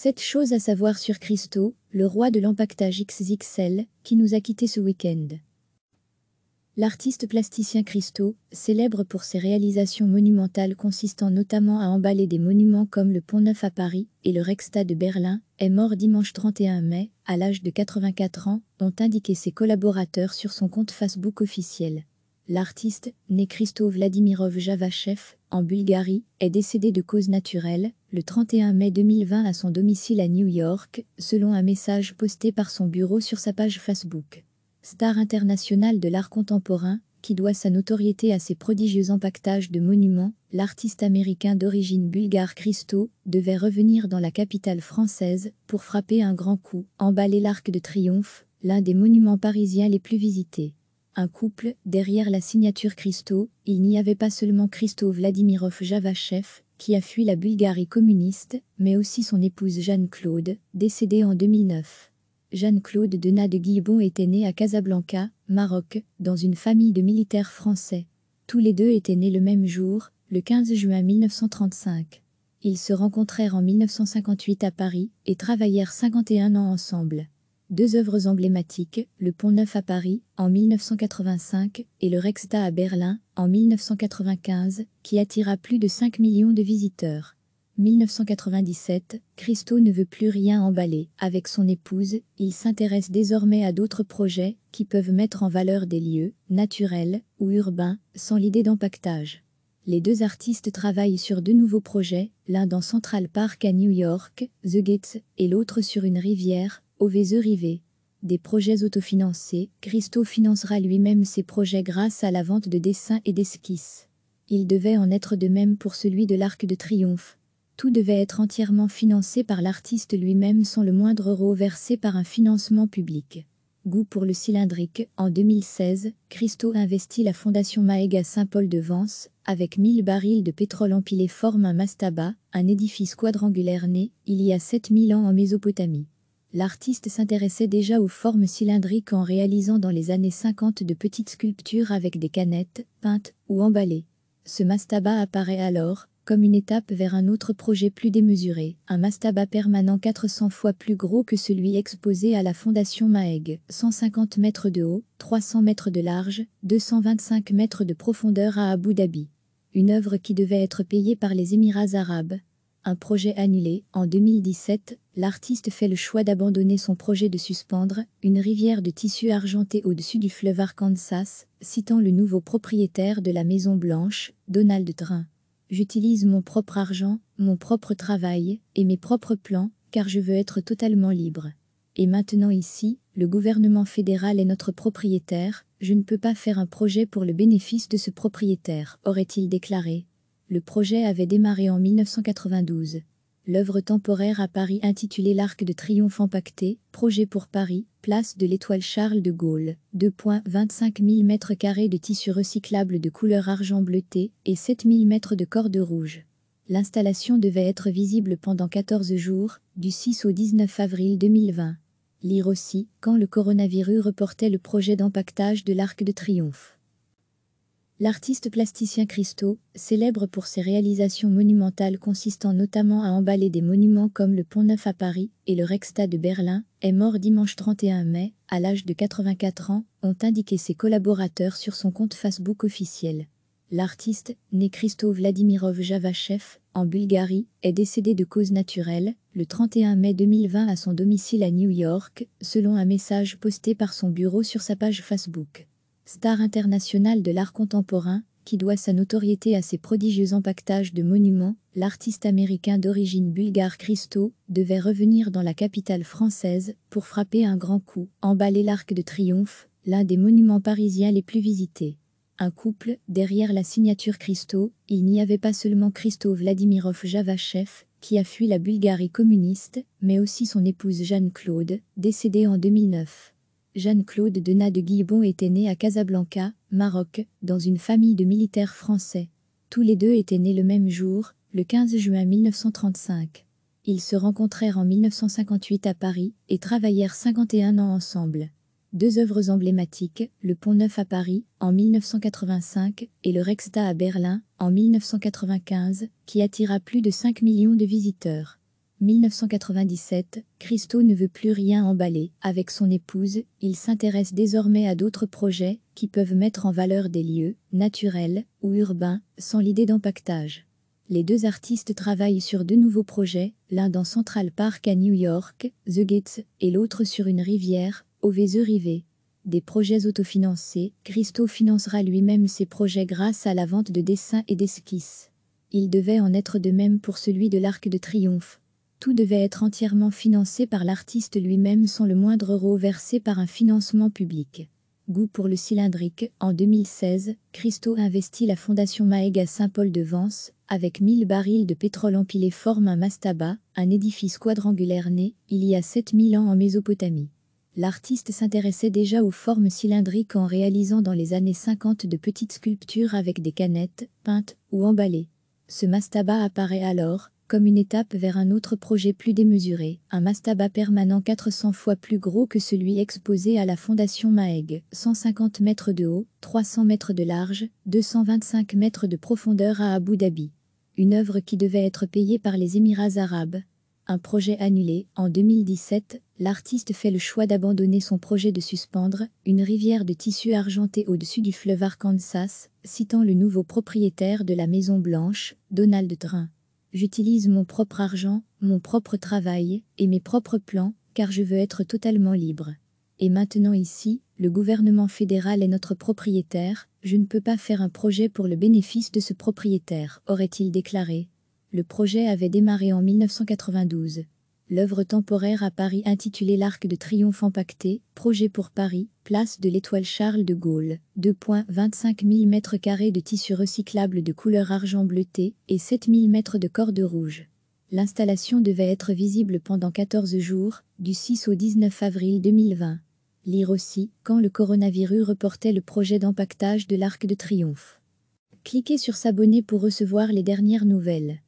Cette chose à savoir sur Christo, le roi de l'empactage XXL, qui nous a quittés ce week-end. L'artiste plasticien Christo, célèbre pour ses réalisations monumentales consistant notamment à emballer des monuments comme le Pont Neuf à Paris et le Rexta de Berlin, est mort dimanche 31 mai, à l'âge de 84 ans, ont indiqué ses collaborateurs sur son compte Facebook officiel. L'artiste, né Christo Vladimirov Javachev, en Bulgarie, est décédé de cause naturelle le 31 mai 2020 à son domicile à New York, selon un message posté par son bureau sur sa page Facebook. Star internationale de l'art contemporain, qui doit sa notoriété à ses prodigieux empaquetages de monuments, l'artiste américain d'origine bulgare Christo devait revenir dans la capitale française pour frapper un grand coup, emballer l'Arc de Triomphe, l'un des monuments parisiens les plus visités un couple, derrière la signature Christo, il n'y avait pas seulement Christo Vladimirov Javachev, qui a fui la Bulgarie communiste, mais aussi son épouse Jeanne-Claude, décédée en 2009. Jeanne-Claude Denat de Guillebon était née à Casablanca, Maroc, dans une famille de militaires français. Tous les deux étaient nés le même jour, le 15 juin 1935. Ils se rencontrèrent en 1958 à Paris et travaillèrent 51 ans ensemble. Deux œuvres emblématiques, le Pont Neuf à Paris, en 1985, et le Rexta à Berlin, en 1995, qui attira plus de 5 millions de visiteurs. 1997, Christo ne veut plus rien emballer. Avec son épouse, il s'intéresse désormais à d'autres projets qui peuvent mettre en valeur des lieux, naturels ou urbains, sans l'idée d'empaquetage. Les deux artistes travaillent sur deux nouveaux projets, l'un dans Central Park à New York, The Gates, et l'autre sur une rivière, Vézeux Rivet. Des projets autofinancés, Christo financera lui-même ses projets grâce à la vente de dessins et d'esquisses. Il devait en être de même pour celui de l'Arc de Triomphe. Tout devait être entièrement financé par l'artiste lui-même sans le moindre euro versé par un financement public. Goût pour le cylindrique, en 2016, Christo investit la fondation Maega Saint-Paul de Vence, avec 1000 barils de pétrole empilés forme un mastaba, un édifice quadrangulaire né, il y a 7000 ans en Mésopotamie. L'artiste s'intéressait déjà aux formes cylindriques en réalisant dans les années 50 de petites sculptures avec des canettes, peintes ou emballées. Ce mastaba apparaît alors comme une étape vers un autre projet plus démesuré, un mastaba permanent 400 fois plus gros que celui exposé à la Fondation Maeg, 150 mètres de haut, 300 mètres de large, 225 mètres de profondeur à Abu Dhabi. Une œuvre qui devait être payée par les Émirats arabes, un projet annulé. En 2017, l'artiste fait le choix d'abandonner son projet de suspendre une rivière de tissu argenté au-dessus du fleuve Arkansas, citant le nouveau propriétaire de la Maison Blanche, Donald Trump. J'utilise mon propre argent, mon propre travail et mes propres plans, car je veux être totalement libre. Et maintenant ici, le gouvernement fédéral est notre propriétaire, je ne peux pas faire un projet pour le bénéfice de ce propriétaire, aurait-il déclaré. Le projet avait démarré en 1992. L'œuvre temporaire à Paris intitulée L'Arc de Triomphe empaqueté, projet pour Paris, place de l'Étoile Charles de Gaulle, 2.25 000 m2 de tissu recyclable de couleur argent bleuté et 7 000 m de corde rouge. L'installation devait être visible pendant 14 jours, du 6 au 19 avril 2020. Lire aussi, quand le coronavirus reportait le projet d'empactage de l'Arc de Triomphe. L'artiste plasticien Christo, célèbre pour ses réalisations monumentales consistant notamment à emballer des monuments comme le Pont Neuf à Paris et le Rexta de Berlin, est mort dimanche 31 mai, à l'âge de 84 ans, ont indiqué ses collaborateurs sur son compte Facebook officiel. L'artiste, né Christo Vladimirov Javachev, en Bulgarie, est décédé de cause naturelle, le 31 mai 2020 à son domicile à New York, selon un message posté par son bureau sur sa page Facebook star international de l'art contemporain, qui doit sa notoriété à ses prodigieux empaquetages de monuments, l'artiste américain d'origine bulgare Christo devait revenir dans la capitale française pour frapper un grand coup, emballer l'Arc de Triomphe, l'un des monuments parisiens les plus visités. Un couple, derrière la signature Christo, il n'y avait pas seulement Christo Vladimirov Javachev, qui a fui la Bulgarie communiste, mais aussi son épouse Jeanne-Claude, décédée en 2009. Jeanne-Claude Denat de Guillebon était né à Casablanca, Maroc, dans une famille de militaires français. Tous les deux étaient nés le même jour, le 15 juin 1935. Ils se rencontrèrent en 1958 à Paris et travaillèrent 51 ans ensemble. Deux œuvres emblématiques, le Pont Neuf à Paris, en 1985, et le Rexta à Berlin, en 1995, qui attira plus de 5 millions de visiteurs. 1997, Christo ne veut plus rien emballer. Avec son épouse, il s'intéresse désormais à d'autres projets qui peuvent mettre en valeur des lieux, naturels ou urbains, sans l'idée d'empaquetage. Les deux artistes travaillent sur deux nouveaux projets, l'un dans Central Park à New York, The Gates, et l'autre sur une rivière, au The Des projets autofinancés, Christo financera lui-même ses projets grâce à la vente de dessins et d'esquisses. Il devait en être de même pour celui de l'Arc de Triomphe, tout devait être entièrement financé par l'artiste lui-même sans le moindre euro versé par un financement public. Goût pour le cylindrique, en 2016, Christo investit la fondation Maeg Saint-Paul de Vence, avec 1000 barils de pétrole empilés forme un mastaba, un édifice quadrangulaire né, il y a 7000 ans en Mésopotamie. L'artiste s'intéressait déjà aux formes cylindriques en réalisant dans les années 50 de petites sculptures avec des canettes, peintes ou emballées. Ce mastaba apparaît alors, comme une étape vers un autre projet plus démesuré, un mastaba permanent 400 fois plus gros que celui exposé à la Fondation Maeg, 150 mètres de haut, 300 mètres de large, 225 mètres de profondeur à Abu Dhabi. Une œuvre qui devait être payée par les Émirats arabes. Un projet annulé. En 2017, l'artiste fait le choix d'abandonner son projet de suspendre une rivière de tissu argenté au-dessus du fleuve Arkansas, citant le nouveau propriétaire de la Maison Blanche, Donald Trump. J'utilise mon propre argent, mon propre travail, et mes propres plans, car je veux être totalement libre. Et maintenant ici, le gouvernement fédéral est notre propriétaire, je ne peux pas faire un projet pour le bénéfice de ce propriétaire, aurait-il déclaré. Le projet avait démarré en 1992 l'œuvre temporaire à Paris intitulée L'Arc de Triomphe empaqueté, projet pour Paris, place de l'Étoile Charles de Gaulle, 2.25 000 m2 de tissu recyclable de couleur argent bleuté et 7 000 m de corde rouge. L'installation devait être visible pendant 14 jours, du 6 au 19 avril 2020. Lire aussi, quand le coronavirus reportait le projet d'empactage de l'Arc de Triomphe. Cliquez sur s'abonner pour recevoir les dernières nouvelles.